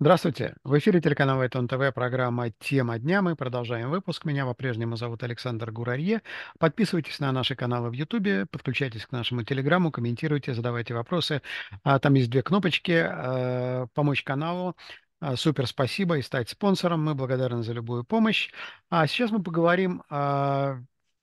Здравствуйте. В эфире телеканал Вайтон ТВ, программа «Тема дня». Мы продолжаем выпуск. Меня по-прежнему зовут Александр Гурарье. Подписывайтесь на наши каналы в Ютубе, подключайтесь к нашему Телеграму, комментируйте, задавайте вопросы. А, там есть две кнопочки а, «Помочь каналу», а, Супер спасибо и стать спонсором. Мы благодарны за любую помощь. А сейчас мы поговорим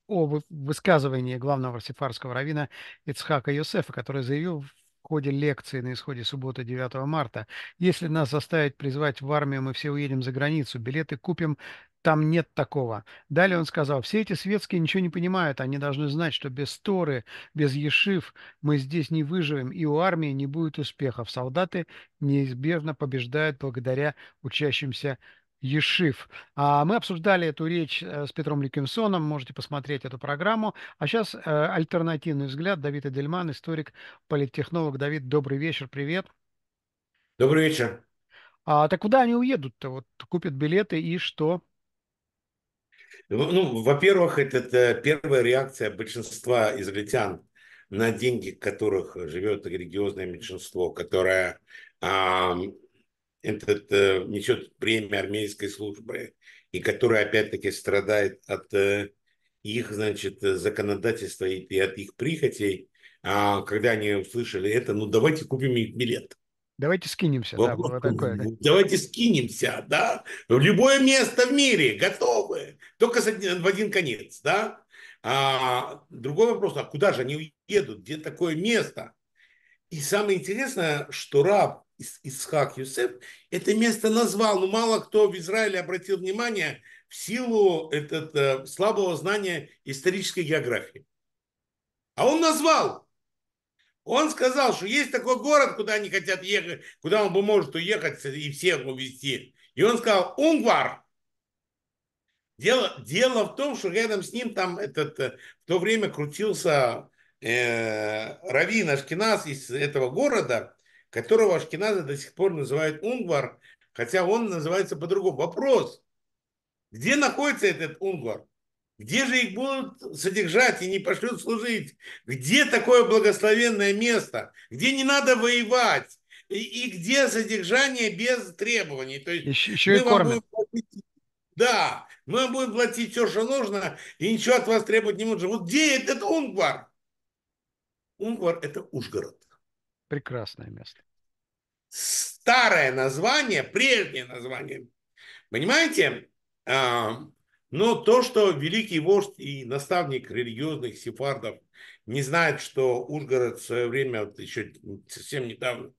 о высказывании главного сефарского равина Ицхака Йосефа, который заявил в ходе лекции на исходе субботы 9 марта, если нас заставить призвать в армию, мы все уедем за границу, билеты купим, там нет такого. Далее он сказал, все эти светские ничего не понимают, они должны знать, что без Торы, без Ешив мы здесь не выживем, и у армии не будет успехов. Солдаты неизбежно побеждают благодаря учащимся Ешив. А мы обсуждали эту речь э, с Петром Ликинсоном, можете посмотреть эту программу. А сейчас э, альтернативный взгляд Давида Дельман, историк, политтехнолог. Давид, добрый вечер, привет. Добрый вечер. А, так куда они уедут-то? Вот купят билеты и что? Ну, во-первых, это, это первая реакция большинства израильтян на деньги, которых живет религиозное меньшинство, которое этот э, несет премию армейской службы, и которая опять-таки страдает от э, их, значит, законодательства и, и от их прихотей, а когда они услышали это, ну давайте купим их билет. Давайте скинемся, да, было такое. Да. Давайте скинемся, да, в любое место в мире, готовы, только один, в один конец, да. А, другой вопрос, а куда же они уедут, где такое место? И самое интересное, что раб Исхак Юсеф, это место назвал, но мало кто в Израиле обратил внимание в силу этот, э, слабого знания исторической географии. А он назвал. Он сказал, что есть такой город, куда они хотят ехать, куда он бы может уехать и всех увезти. И он сказал Унгвар. Дело, дело в том, что рядом с ним там этот, э, в то время крутился э, Равин Ашкинас из этого города – которого ашкеназы до сих пор называют Унгвар, хотя он называется по-другому. Вопрос, где находится этот Унгвар? Где же их будут содержать и не пошлют служить? Где такое благословенное место? Где не надо воевать? И, и где содержание без требований? То есть еще, еще и кормят. Будем... Да, мы вам будем платить все, что нужно, и ничего от вас требовать не будем. Вот где этот Унгвар? Унгвар – это Ужгород. Прекрасное место. Старое название, прежнее название. Понимаете? А, но то, что великий вождь и наставник религиозных сефардов не знает, что Ужгород в свое время, вот еще совсем недавно,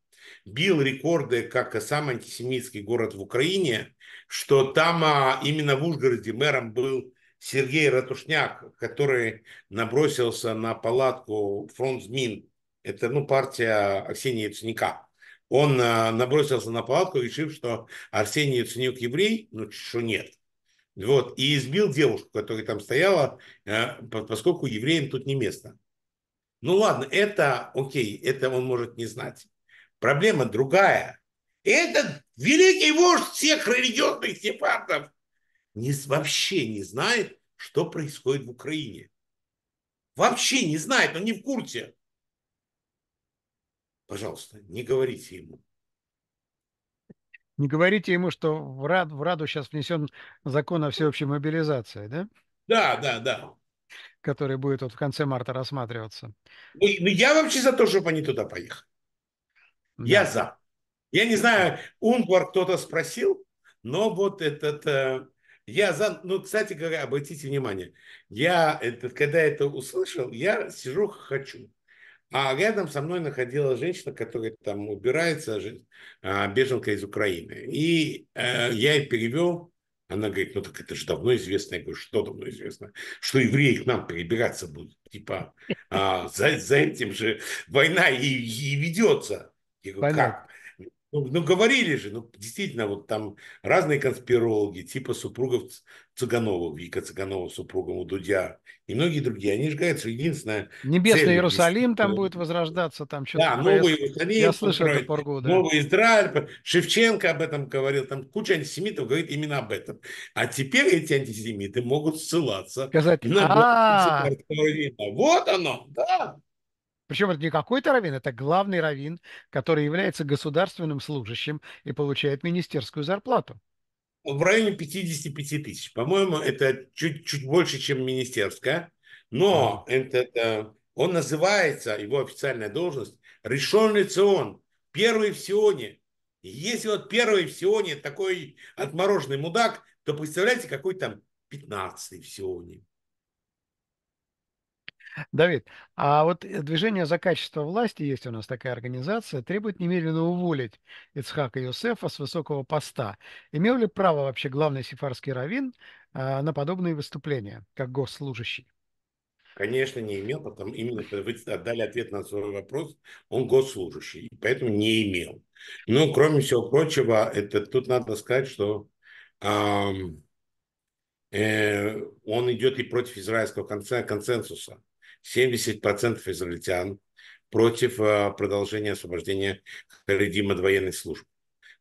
бил рекорды как самый антисемитский город в Украине, что там а, именно в Ужгороде мэром был Сергей Ратушняк, который набросился на палатку фронтзмин это ну, партия Арсения Яценюка. Он э, набросился на палатку, решив, что Арсений Яценюк еврей, ну что нет. Вот, и избил девушку, которая там стояла, э, поскольку евреям тут не место. Ну ладно, это окей, это он может не знать. Проблема другая. Этот великий вождь всех религиозных сепартов не, вообще не знает, что происходит в Украине. Вообще не знает, он не в курсе. Пожалуйста, не говорите ему. Не говорите ему, что в, Рад, в Раду сейчас внесен закон о всеобщей мобилизации, да? Да, да, да. Который будет вот в конце марта рассматриваться. Ну, ну, я вообще за то, чтобы они туда поехали. Да. Я за. Я не знаю, Унгвар кто-то спросил, но вот этот... Э, я за... Ну, кстати говоря, обратите внимание, я этот, когда это услышал, я сижу хочу. А рядом со мной находилась женщина, которая там убирается, а, беженка из Украины. И э, я ее перевел, она говорит, ну так это же давно известно. Я говорю, что давно известно? Что евреи к нам перебираться будут. Типа а, за, за этим же война и, и ведется. Я говорю, Понятно. как? Ну, ну, говорили же, ну, действительно, вот там разные конспирологи, типа супругов Цыгановых, Вика Цыганова супругом у Дудя и многие другие, они же говорят, что единственное... Небесный цель, Иерусалим там будет возрождаться, там что-то... Да, такое, Новый Иерусалим, я слышал это паргу, да. Новый Израиль, Шевченко об этом говорил, там куча антисемитов говорит именно об этом. А теперь эти антисемиты могут ссылаться... Сказать, на... Вот оно, да! Причем это не какой-то раввин, это главный раввин, который является государственным служащим и получает министерскую зарплату. Он в районе 55 тысяч. По-моему, это чуть, чуть больше, чем министерская. Но а. это, это, он называется, его официальная должность, решенный Цион, первый в Сионе. И если вот первый в Сионе такой отмороженный мудак, то представляете, какой там 15 в Сионе. Давид, а вот э, движение за качество власти, есть у нас такая организация, требует немедленно уволить Ицхака Юсефа с высокого поста. Имел ли право вообще главный сифарский раввин а, на подобные выступления, как госслужащий? Конечно, не имел, потому именно вы отдали ответ на свой вопрос, он госслужащий, поэтому не имел. Ну, кроме всего прочего, это тут надо сказать, что эм, э, он идет и против израильского конца, консенсуса. 70% израильтян против э, продолжения освобождения Харидим от военной службы.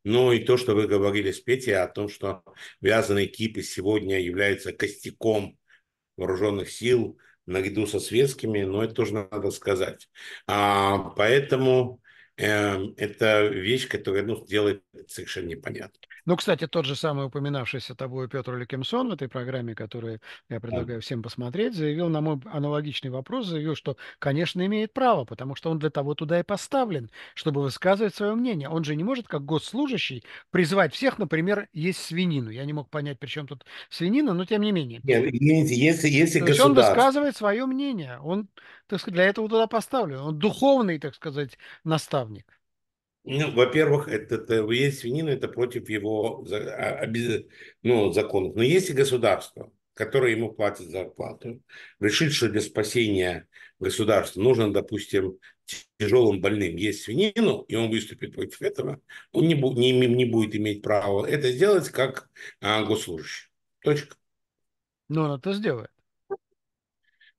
Ну и то, что вы говорили с Петей о том, что вязаные кипы сегодня являются костяком вооруженных сил наряду со светскими, но это тоже надо сказать. А, поэтому э, это вещь, которая ну, делает совершенно непонятно. Ну, кстати, тот же самый упоминавшийся тобой Петр Ликимсон в этой программе, которую я предлагаю всем посмотреть, заявил на мой аналогичный вопрос, заявил, что, конечно, имеет право, потому что он для того туда и поставлен, чтобы высказывать свое мнение. Он же не может, как госслужащий, призвать всех, например, есть свинину. Я не мог понять, при чем тут свинина, но тем не менее. Нет, если, если То государство... он высказывает свое мнение. Он, так сказать, для этого туда поставлен. Он духовный, так сказать, наставник. Ну, во-первых, это, это есть свинина, это против его а, ну, законов. Но если государство, которое ему платит зарплату, решит, что для спасения государства нужно, допустим, тяжелым больным есть свинину, и он выступит против этого, он не, бу- не, не будет иметь права это сделать как а, госслужащий. Точка. Но он это сделает.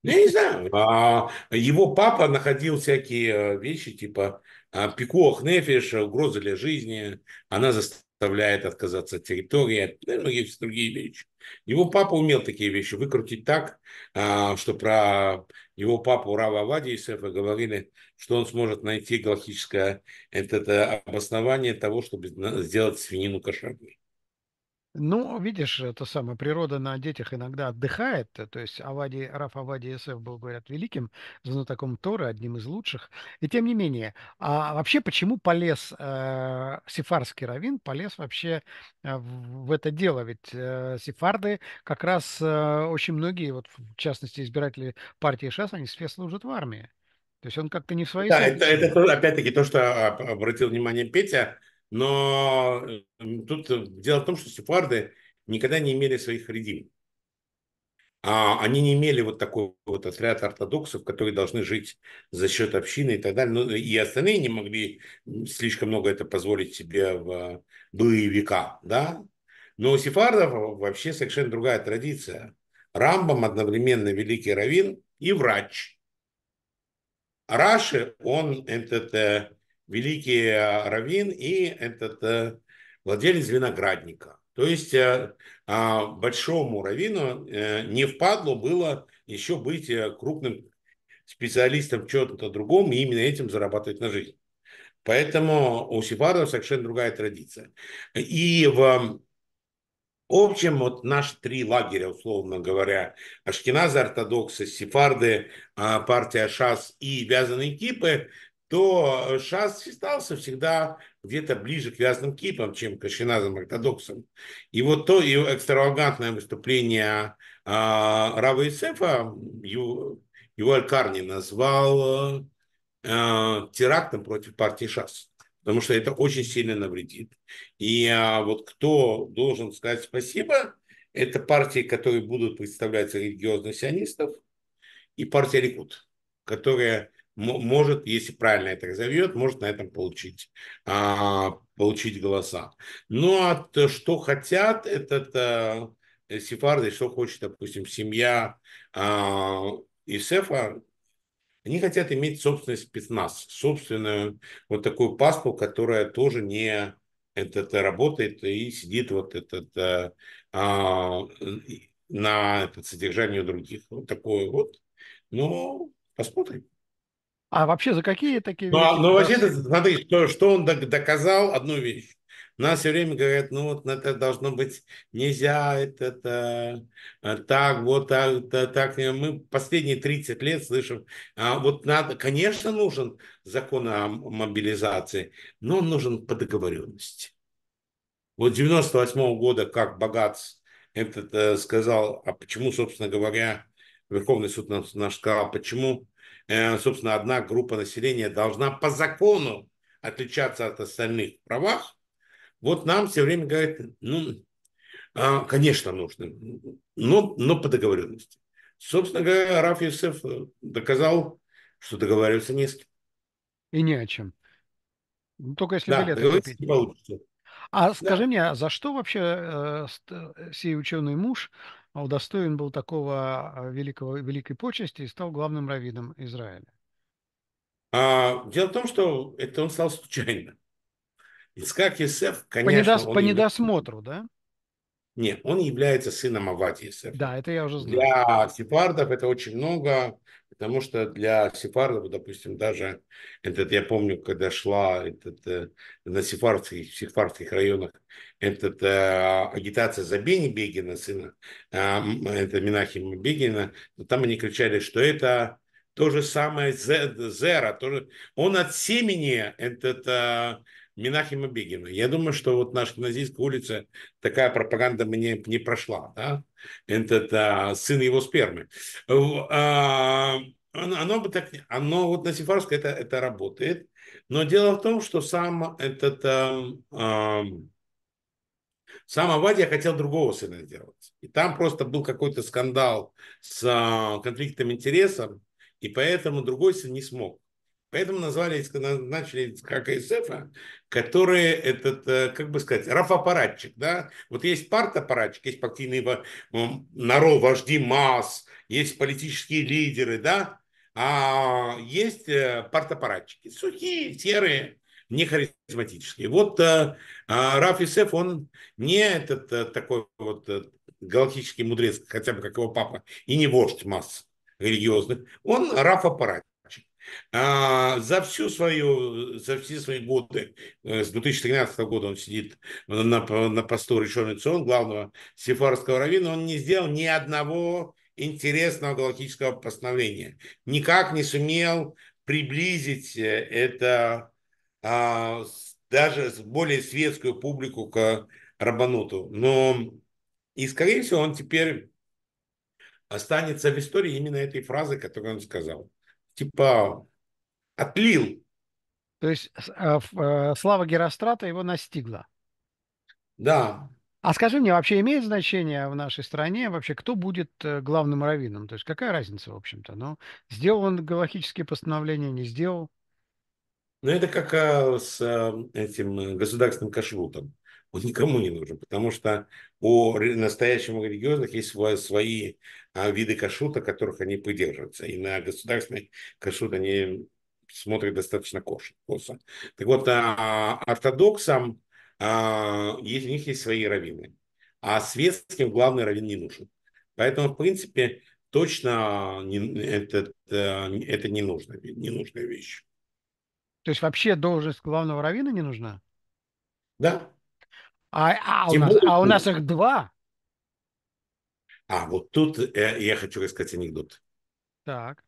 Ну, я не знаю. А, его папа находил всякие э, вещи, типа а Пикуах нефиш, угроза для жизни, она заставляет отказаться от территории, от да, многие другие вещи. Его папа умел такие вещи выкрутить так, а, что про его папу Рава Авадиисефа говорили, что он сможет найти галактическое это, это обоснование того, чтобы сделать свинину кошерной. Ну, видишь, это самое, природа на детях иногда отдыхает. Э, то есть Авади, Раф Авади Есеф был, говорят, великим знатоком Тора, одним из лучших. И тем не менее, а вообще почему полез э, сефарский раввин, полез вообще э, в это дело? Ведь э, сефарды как раз э, очень многие, вот в частности избиратели партии ШАС, они спецслужат в армии. То есть он как-то не в своей... Да, это, это опять-таки то, что а, обратил внимание Петя – но э, тут э, дело в том, что сефарды никогда не имели своих редин. А они не имели вот такой вот отряд ортодоксов, которые должны жить за счет общины и так далее. Ну, и остальные не могли слишком много это позволить себе в э, былые века, да? Но у сефардов вообще совершенно другая традиция. Рамбам одновременно великий раввин и врач. Раши, он этот великий э, раввин и этот э, владелец виноградника. То есть э, а, большому раввину не впадло было еще быть крупным специалистом в чем-то другом и именно этим зарабатывать на жизнь. Поэтому у сефардов совершенно другая традиция. И в общем, вот наши три лагеря, условно говоря, ашкеназы, ортодоксы, сефарды, а, партия ШАС и вязаные кипы, то э, Шас считался всегда где-то ближе к вязным кипам, чем к ашиназам ортодоксам. И вот то и экстравагантное выступление а, Рава Исефа, его, его назвал а, терактом против партии Шас, потому что это очень сильно навредит. И а, вот кто должен сказать спасибо, это партии, которые будут представлять религиозных сионистов, и партия Ликут, которая может, если правильно это разовьет, может на этом получить, а, получить голоса. Ну, а то, что хотят, это, это сефарды, что хочет, допустим, семья а, Исефа, они хотят иметь собственность спецназ, собственную вот такую пасху, которая тоже не этот, работает и сидит вот этот, э, а, на этот, содержании других. Вот такое вот. Ну, посмотрим. А вообще за какие такие ну, а, вещи? Ну, вообще-то, смотри, что, что он доказал, одну вещь. Нас все время говорят, ну вот это должно быть нельзя, это, это э, так, вот а, так, так. Мы последние 30 лет слышим, а вот надо, конечно, нужен закон о мобилизации, но он нужен по договоренности. Вот 98 -го года, как Богатс этот э, сказал, а почему, собственно говоря, Верховный суд наш сказал, почему Э, собственно, одна группа населения должна по закону отличаться от остальных в правах, вот нам все время говорят, ну, а, конечно, нужно, но, но по договоренности. Собственно говоря, Раф Юсеф э, доказал, что договариваться не с кем. И не о чем. Ну, только если да, билеты купить. Не получится. А да. скажи мне, а за что вообще э, сей ученый муж а, удостоен был такого а, великого, великой почести и стал главным раввином Израиля? А, дело в том, что это он стал случайно. Ицкак Есеф, конечно... По, недос, по недосмотру, является... да? Нет, он является сыном Авати Есеф. Да, это я уже знаю. Для сефардов это очень много. Потому что для сефардов, допустим, даже этот, я помню, когда шла этот, э, на сефардских, сефардских районах этот, э, агитация за Бени Бегина, сына э, это Минахима Бегина, там они кричали, что это то же самое Зера, тоже, он от семени этот, э, Минахима Бегина. Я думаю, что вот наша гимназийская улица, такая пропаганда мне не прошла. Да? Этот а, сын его спермы. А, оно, оно бы так, оно вот на Сифаровской это, это работает, но дело в том, что сам этот, э, сам Авадия хотел другого сына делать. И там просто был какой-то скандал с э, конфликтом интересов, и поэтому другой сын не смог. Поэтому назвали, начали с ККСФ, который этот, э, как бы сказать, рафапаратчик, да? Вот есть партапаратчик, есть партийные народ, вожди масс, есть политические лидеры, да? а есть э, партапарадчики. Сухие, серые, не харизматические. Вот а, а, Раф Исеф, он не этот а, такой вот галактический мудрец, хотя бы как его папа, и не вождь масс религиозных. Он Раф Аппаратчик. А, за, всю свою, за все свои годы, с 2013 года он сидит на, на посту решенный ЦИОН, главного сефарского раввина, он не сделал ни одного интересного галактического постановления. Никак не сумел приблизить э, это а, даже более светскую публику к Рабануту. Но и, скорее всего, он теперь останется в истории именно этой фразы, которую он сказал. Типа отлил. То есть а, э, слава Герострата его настигла. Да, а скажи мне, вообще имеет значение в нашей стране вообще, кто будет э, главным раввином? То есть какая разница, в общем-то? Ну, сделал он галактические постановления, не сделал? Ну, это как а, с а, этим э, государственным кашрутом. Он никому не нужен, потому что у настоящих религиозных есть свои, свои а, виды кашрута, которых они придерживаются. И на государственный кашрут они смотрят достаточно косо. Так вот, а, ортодоксам а, есть, у них есть свои раввины. А светским главный раввин не нужен. Поэтому, в принципе, точно не, это, а, это не, нужно, не нужная вещь. То есть вообще должность главного раввина не нужна? Да. А, а, у, нас, а у нас их два. А вот тут э, я хочу рассказать анекдот. Так.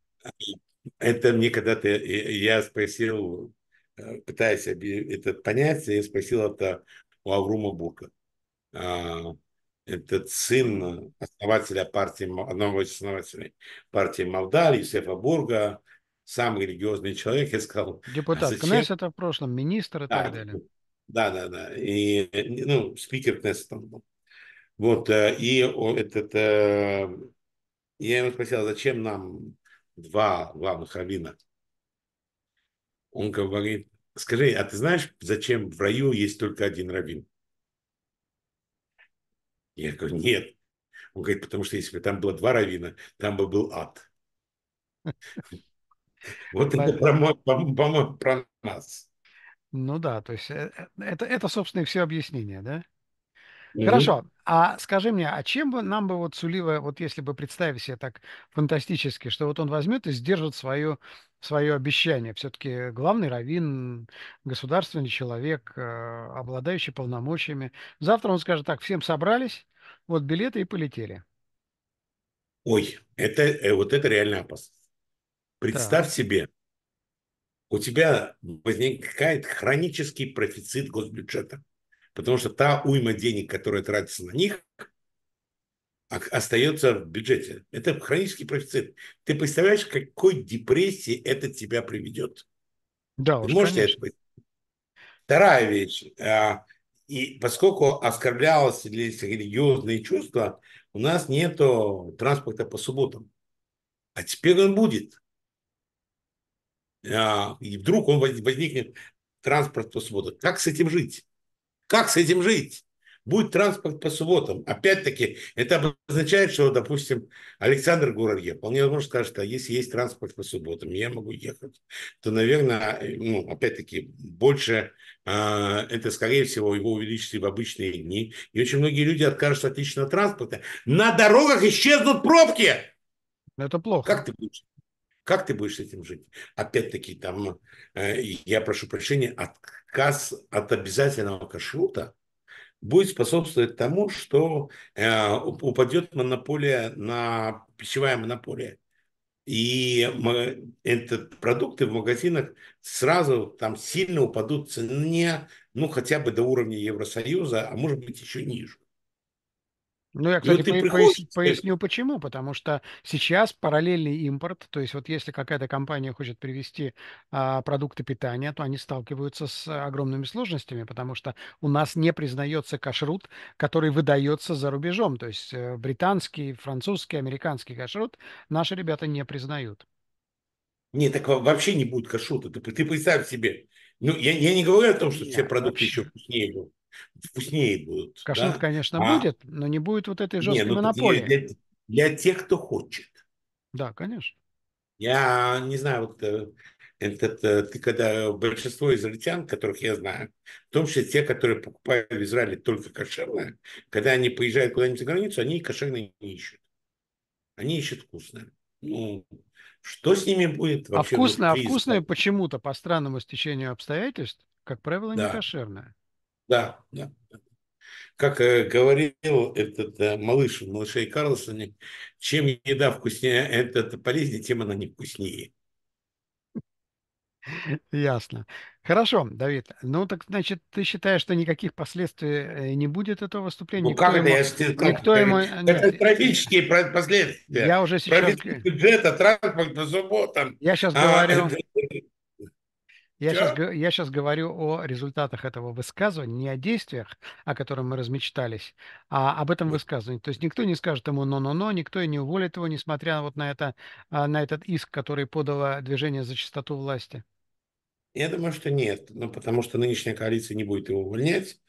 Это мне когда-то э, я спросил Э, пытаясь это понять, я спросил это у Аврума Бурка. этот сын основателя партии, одного из основателей партии Молдавии, Юсефа Бурга, сам религиозный человек, я сказал... А Депутат а это в прошлом, министр и да, так далее. Да, да, да. И, ну, спикер там был. Вот, э, и этот... Э, я ему спросил, а зачем нам два главных равина? Он говорит, Скажи, а ты знаешь, зачем в раю есть только один раввин? Я говорю, нет. Он говорит, потому что если бы там было два равина, там бы был ад. Вот это про нас. Ну да, то есть э, э, это, это, собственно, и все объяснение, да? Хорошо. А скажи мне, а чем бы нам бы вот сулило, вот если бы представить себе так фантастически, что вот он возьмет и сдержит свое, свое обещание. Все-таки главный раввин, государственный человек, э, обладающий полномочиями. Завтра он скажет так, всем собрались, вот билеты и полетели. Ой, это, э, вот это реально опасно. Представь да. себе, у тебя возникает хронический профицит госбюджета потому что та уйма денег, которая тратится на них, остается в бюджете. Это хронический профицит. Ты представляешь, к какой депрессии это тебя приведет? Да, Ты можешь конечно. это быть? Вторая вещь. А, и поскольку оскорблялось религиозные чувства, у нас нет транспорта по субботам. А теперь он будет. А, и вдруг он возникнет транспорт по субботам. Как с этим жить? Как с этим жить? Будет транспорт по субботам. Опять-таки, это означает, что, допустим, Александр Гурарье вполне возможно скажет, а если есть транспорт по субботам, я могу ехать, то, наверное, ну, опять-таки, больше а, это, скорее всего, его увеличится в обычные дни. И очень многие люди откажутся от личного транспорта. На дорогах исчезнут пробки! Это плохо. Как ты будешь? Как ты будешь с этим жить? Опять-таки, там, э, я прошу прощения, отказ от обязательного кашрута будет способствовать тому, что э, упадет монополия на пищевая монополия. И этот продукты в магазинах сразу там сильно упадут в цене, ну хотя бы до уровня Евросоюза, а может быть еще ниже. Ну, я, кстати, по- поясню, поясню почему. Потому что сейчас параллельный импорт, то есть вот если какая-то компания хочет привезти а, продукты питания, то они сталкиваются с а, огромными сложностями, потому что у нас не признается кашрут, который выдается за рубежом. То есть э, британский, французский, американский кашрут наши ребята не признают. Нет, так вообще не будет кашрута. Ты, ты представь себе. Ну, я, я не говорю о том что Нет, все продукты вообще. еще вкуснее будут вкуснее будут. Кашут, да? конечно, а... будет, но не будет вот этой жесткой не, ну, монополии. Для, для, тех, кто хочет. Да, конечно. Я не знаю, вот э, этот, э, ты когда большинство израильтян, которых я знаю, в том числе те, которые покупают в Израиле только кошерное, когда они поезжают куда-нибудь за границу, они кошерное не ищут. Они ищут вкусное. Ну, что с ними будет а вообще? А вкусное, а вкусное почему-то по странному стечению обстоятельств, как правило, не да. кошерное. Да, да. Как э, говорил этот э, малыш, малышей Карлсоне, чем еда вкуснее, это полезнее, тем она не вкуснее. Ясно. Хорошо, Давид. Ну, так, значит, ты считаешь, что никаких последствий э, не будет этого выступления? Ну, как Ему... Если, как, никто ему... Это трагические последствия. Я уже сейчас... Правительство бюджета, транспорта, зубов Я сейчас а, говорю... Это... Я, да. сейчас, я сейчас говорю о результатах этого высказывания, не о действиях, о которых мы размечтались, а об этом высказывании. То есть никто не скажет ему «но-но-но», никто и не уволит его, несмотря вот на, это, а, на этот иск, который подало движение за чистоту власти. Я думаю, что нет, но ну, потому что нынешняя коалиция не будет его увольнять.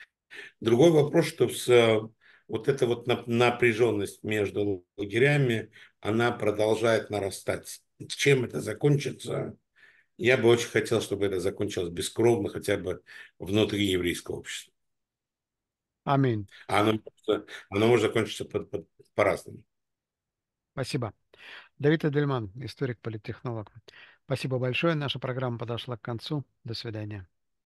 Другой вопрос, что с, э, вот эта вот напряженность между лагерями, она продолжает нарастать. Чем это закончится, я бы очень хотел, чтобы это закончилось бескровно, хотя бы внутри еврейского общества. Аминь. А оно, оно может закончиться по, по, по-разному. Спасибо. Давид Эдельман, историк-политтехнолог. Спасибо большое. Наша программа подошла к концу. До свидания.